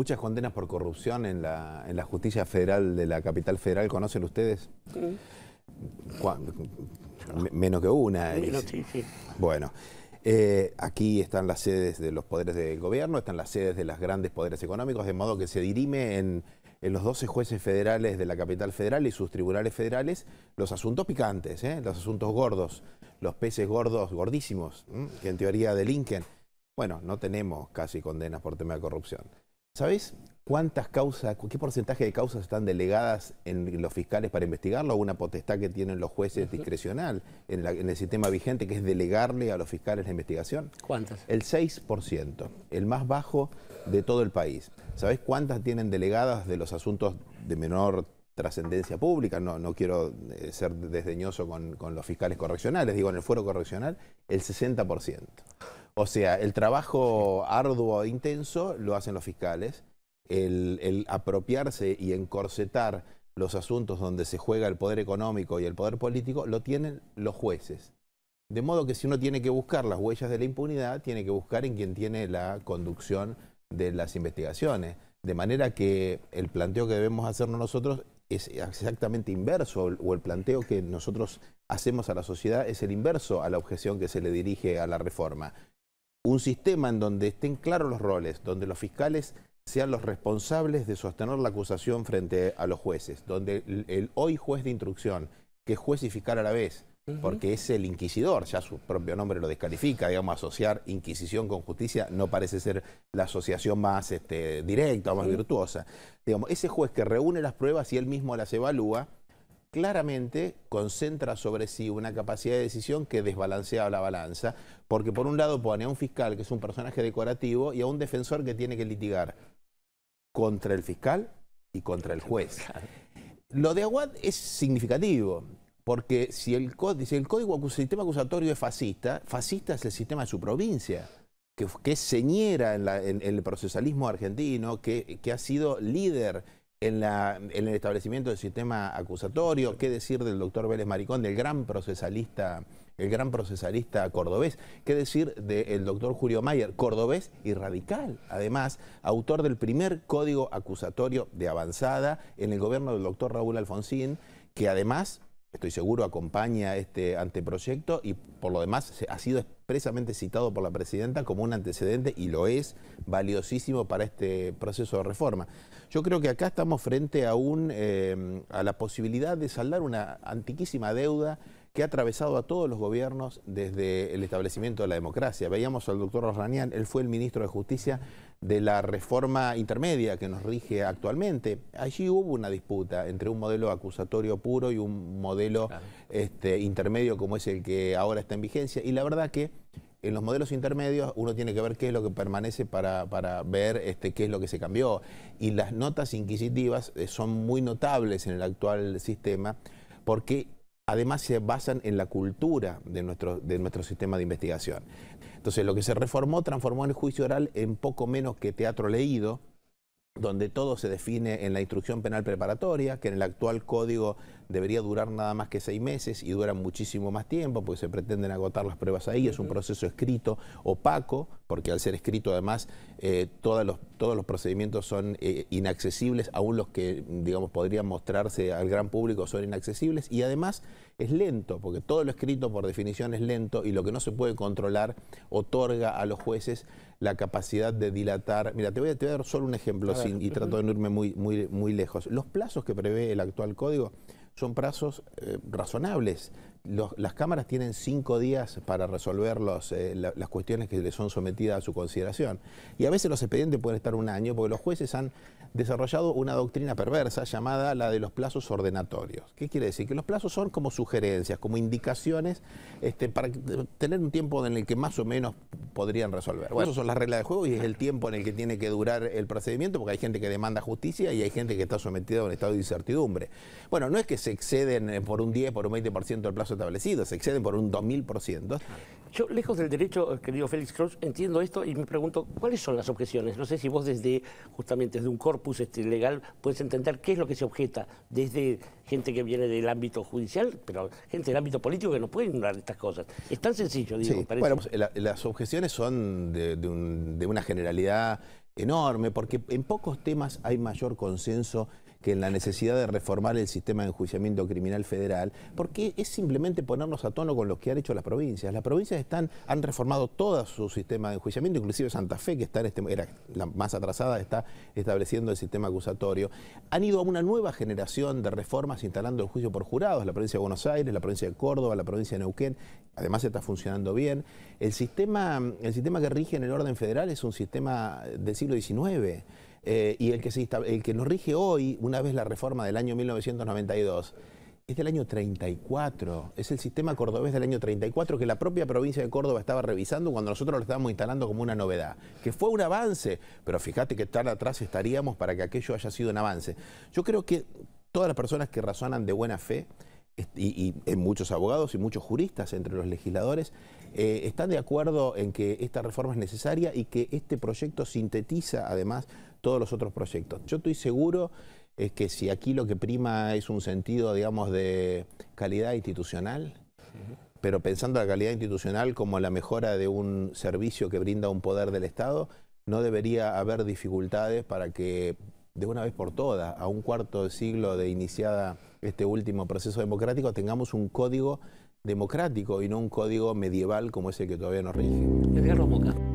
muchas condenas por corrupción en la, en la justicia federal de la capital federal, ¿conocen ustedes? Menos que una. Bueno. Eh, aquí están las sedes de los poderes del gobierno, están las sedes de los grandes poderes económicos, de modo que se dirime en, los 12 jueces federales de la capital federal y sus tribunales federales los asuntos picantes, ¿eh? los asuntos gordos, los peces gordos, gordísimos, que en teoría delinquen. Bueno, no tenemos casi condenas por tema de corrupción. Sabéis cuántas causas, qué porcentaje de causas están delegadas en los fiscales para investigarlo? Una potestad que tienen los jueces discrecional en, el sistema vigente, que es delegarle a los fiscales la investigación. ¿Cuántas? El 6%, el más bajo de todo el país. Sabéis cuántas tienen delegadas de los asuntos de menor trascendencia pública, no, quiero eh, ser desdeñoso con, con los fiscales correccionales, digo, en el fuero correccional, el 60%. O sea, el trabajo arduo e intenso lo hacen los fiscales. El, apropiarse y encorsetar los asuntos donde se juega el poder económico y el poder político lo tienen los jueces. De modo que si uno tiene que buscar las huellas de la impunidad, tiene que buscar en quien tiene la conducción de las investigaciones. De manera que el planteo que debemos hacernos nosotros es exactamente inverso, o el planteo que nosotros hacemos a la sociedad es el inverso a la objeción que se le dirige a la reforma un sistema en donde estén claros los roles, donde los fiscales sean los responsables de sostener la acusación frente a los jueces, donde el, hoy juez de instrucción, que es juez y fiscal a la vez, porque es el inquisidor, ya su propio nombre lo descalifica, digamos, asociar inquisición con justicia no parece ser la asociación más este, directa o más virtuosa. Digamos, ese juez que reúne las pruebas y él mismo las evalúa, claramente concentra sobre sí una capacidad de decisión que desbalancea la balanza, porque por un lado pone a un fiscal que es un personaje decorativo y a un defensor que tiene que litigar contra el fiscal y contra el juez. Lo de Aguad es significativo, porque si el, el código sistema acusatorio es fascista, fascista es el sistema de su provincia. Que, es señera en, el procesalismo argentino, que ha sido líder en, el establecimiento del sistema acusatorio, qué decir del doctor Vélez Maricón, del gran procesalista, el gran procesalista cordobés, qué decir del doctor Julio Mayer, cordobés y radical, además, autor del primer código acusatorio de avanzada en el gobierno del doctor Raúl Alfonsín, que además estoy seguro, acompaña este anteproyecto y por lo demás ha sido expresamente citado por la presidenta como un antecedente y lo es valiosísimo para este proceso de reforma. Yo creo que acá estamos frente a, un, eh, a la posibilidad de saldar una antiquísima deuda que ha atravesado a todos los gobiernos desde el establecimiento de la democracia. Veíamos al doctor Ranián, él fue el ministro de Justicia de la reforma intermedia que nos rige actualmente, allí hubo una disputa entre un modelo acusatorio puro y un modelo este, intermedio como es el que ahora está en vigencia. Y la verdad que en los modelos intermedios uno tiene que ver qué es lo que permanece para, para ver este, qué es lo que se cambió. Y las notas inquisitivas eh, son muy notables en el actual sistema porque además se basan en la cultura de nuestro, de nuestro sistema de investigación. Entonces, lo que se reformó transformó el juicio oral en poco menos que teatro leído, donde todo se define en la instrucción penal preparatoria, que en el actual código debería durar nada más que seis meses y duran muchísimo más tiempo porque se pretenden agotar las pruebas ahí. Es un proceso escrito opaco, porque al ser escrito además eh, todos, los, procedimientos son eh, inaccesibles, aún los que digamos podrían mostrarse al gran público son inaccesibles y además es lento, porque todo lo escrito por definición es lento y lo que no se puede controlar otorga a los jueces la capacidad de dilatar. Mira, te voy a, te dar solo un ejemplo y trato de no irme muy, muy, muy lejos. Los plazos que prevé el actual código son plazos eh, razonables las cámaras tienen cinco días para resolver eh, las cuestiones que le son sometidas a su consideración. Y a veces los expedientes pueden estar un año porque los jueces han desarrollado una doctrina perversa llamada la de los plazos ordenatorios. ¿Qué quiere decir? Que los plazos son como sugerencias, como indicaciones este, para eh, tener un tiempo en el que más o menos podrían resolver. esas son las reglas de juego y es el tiempo en el que tiene que durar el procedimiento porque hay gente que demanda justicia y hay gente que está sometida a un estado de incertidumbre. Bueno, no es que se exceden eh, por un 10, por un 20% del plazo establecidos, se exceden por un 2.000%. Yo, lejos del derecho, eh, querido Félix Cruz entiendo esto y me pregunto, ¿cuáles son las objeciones? No sé si vos desde, justamente, desde un corpus este, legal puedes entender qué es lo que se objeta desde gente que viene del ámbito judicial, pero gente del ámbito político que no puede ignorar estas cosas. Es tan sencillo, digo, parece. Bueno, pues, las objeciones son de una generalidad enorme, porque en pocos temas hay mayor consenso que en la necesidad de reformar el sistema de enjuiciamiento criminal federal, porque es simplemente ponernos a tono con lo que han hecho las provincias. Las provincias están, han reformado todo su sistema de enjuiciamiento, inclusive Santa Fe, que está en este, era la más atrasada, está estableciendo el sistema acusatorio. Han ido a una nueva generación de reformas instalando el juicio por jurados, la provincia de Buenos Aires, la provincia de Córdoba, la provincia de Neuquén, además está funcionando bien. El sistema, el sistema que rige en el orden federal es un sistema del siglo XIX. Eh, y el que, el que nos rige hoy, una vez la reforma del año 1992, es del año 34, es el sistema cordobés del año 34 que la propia provincia de Córdoba estaba revisando cuando nosotros lo estábamos instalando como una novedad, que fue un avance, pero fíjate que tan atrás estaríamos para que aquello haya sido un avance. Yo creo que todas las personas que razonan de buena fe, y, eh, muchos abogados y muchos juristas entre los legisladores, eh, están de acuerdo en que esta reforma es necesaria y que este proyecto sintetiza además todos los otros proyectos. Yo estoy seguro es eh, que si aquí lo que prima es un sentido, digamos, de calidad institucional, pero pensando la calidad institucional como la mejora de un servicio que brinda un poder del Estado, no debería haber dificultades para que de una vez por todas, a un cuarto de siglo de iniciada este último proceso democrático, tengamos un código democrático y no un código medieval como ese que todavía nos rige.